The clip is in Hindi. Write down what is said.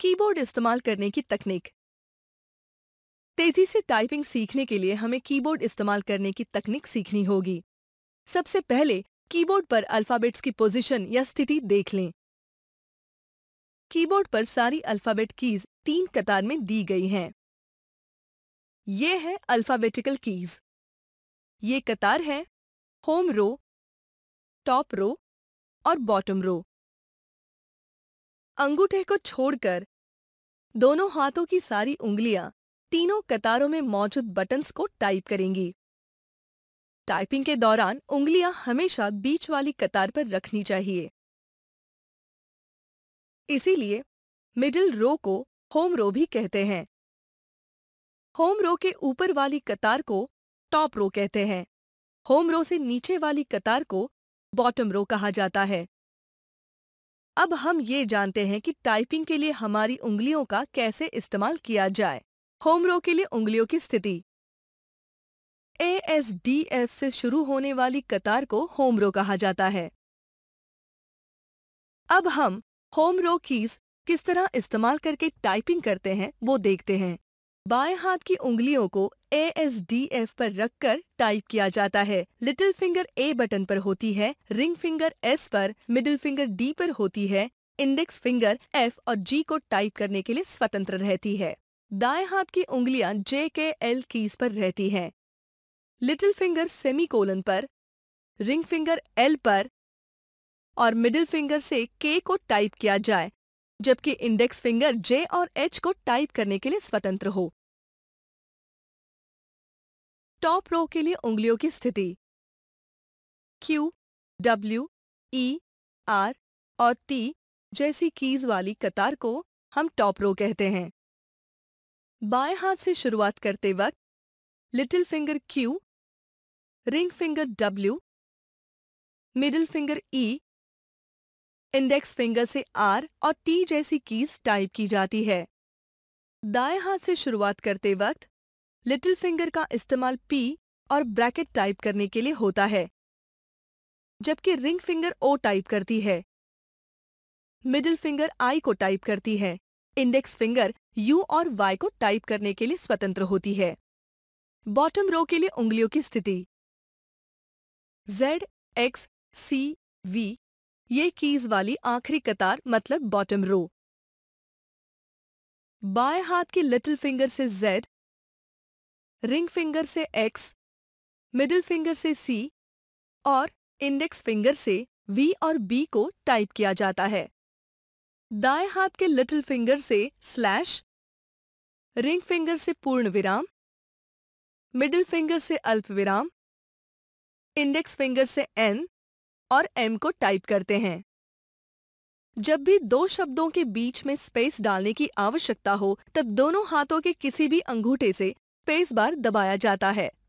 कीबोर्ड इस्तेमाल करने की तकनीक तेजी से टाइपिंग सीखने के लिए हमें कीबोर्ड इस्तेमाल करने की तकनीक सीखनी होगी सबसे पहले कीबोर्ड पर अल्फाबेट्स की पोजीशन या स्थिति देख लें कीबोर्ड पर सारी अल्फाबेट कीज तीन कतार में दी गई हैं ये है अल्फाबेटिकल कीज ये कतार है होम रो टॉप रो और बॉटम रो अंगूठे को छोड़कर दोनों हाथों की सारी उंगलियां तीनों कतारों में मौजूद बटन्स को टाइप करेंगी टाइपिंग के दौरान उंगलियां हमेशा बीच वाली कतार पर रखनी चाहिए इसीलिए मिडिल रो को होम रो भी कहते हैं होम रो के ऊपर वाली कतार को टॉप रो कहते हैं होम रो से नीचे वाली कतार को बॉटम रो कहा जाता है अब हम ये जानते हैं कि टाइपिंग के लिए हमारी उंगलियों का कैसे इस्तेमाल किया जाए होमरो के लिए उंगलियों की स्थिति ए एस डी एफ से शुरू होने वाली कतार को होमरो कहा जाता है अब हम होमरो कीज किस तरह इस्तेमाल करके टाइपिंग करते हैं वो देखते हैं बाएं हाथ की उंगलियों को ए एस डी एफ पर रखकर टाइप किया जाता है लिटिल फिंगर ए बटन पर होती है रिंग फिंगर एस पर मिडिल फिंगर डी पर होती है इंडेक्स फिंगर एफ और जी को टाइप करने के लिए स्वतंत्र रहती है दाएं हाथ की उंगलियां जे के एल कीज पर रहती हैं लिटिल फिंगर सेमी कोलन पर रिंग फिंगर एल पर और मिडिल फिंगर से के को टाइप किया जाए जबकि इंडेक्स फिंगर जे और एच को टाइप करने के लिए स्वतंत्र हो टॉप रो के लिए उंगलियों की स्थिति क्यू डब्ल्यू ई आर और टी जैसी कीज वाली कतार को हम टॉप रो कहते हैं बाएं हाथ से शुरुआत करते वक्त little finger Q ring finger W middle finger E e index finger से आर और टी जैसी कीज टाइप की जाती है दाएं हाथ से शुरुआत करते वक्त लिटिल फिंगर का इस्तेमाल पी और ब्रैकेट टाइप करने के लिए होता है जबकि रिंग फिंगर ओ टाइप करती है मिडिल फिंगर आई को टाइप करती है इंडेक्स फिंगर यू और वाई को टाइप करने के लिए स्वतंत्र होती है बॉटम रो के लिए उंगलियों की स्थिति जेड एक्स सी वी ये कीज वाली आखिरी कतार मतलब बॉटम रो बाएं हाथ की लिटिल फिंगर से जेड रिंग फिंगर से एक्स मिडिल फिंगर से सी और इंडेक्स फिंगर से वी और बी को टाइप किया जाता है दाएं हाथ के लिटिल फिंगर से स्लैश रिंग फिंगर से पूर्ण विराम मिडिल फिंगर से अल्प विराम इंडेक्स फिंगर से एन और एम को टाइप करते हैं जब भी दो शब्दों के बीच में स्पेस डालने की आवश्यकता हो तब दोनों हाथों के किसी भी अंगूठे से स्पेस बार दबाया जाता है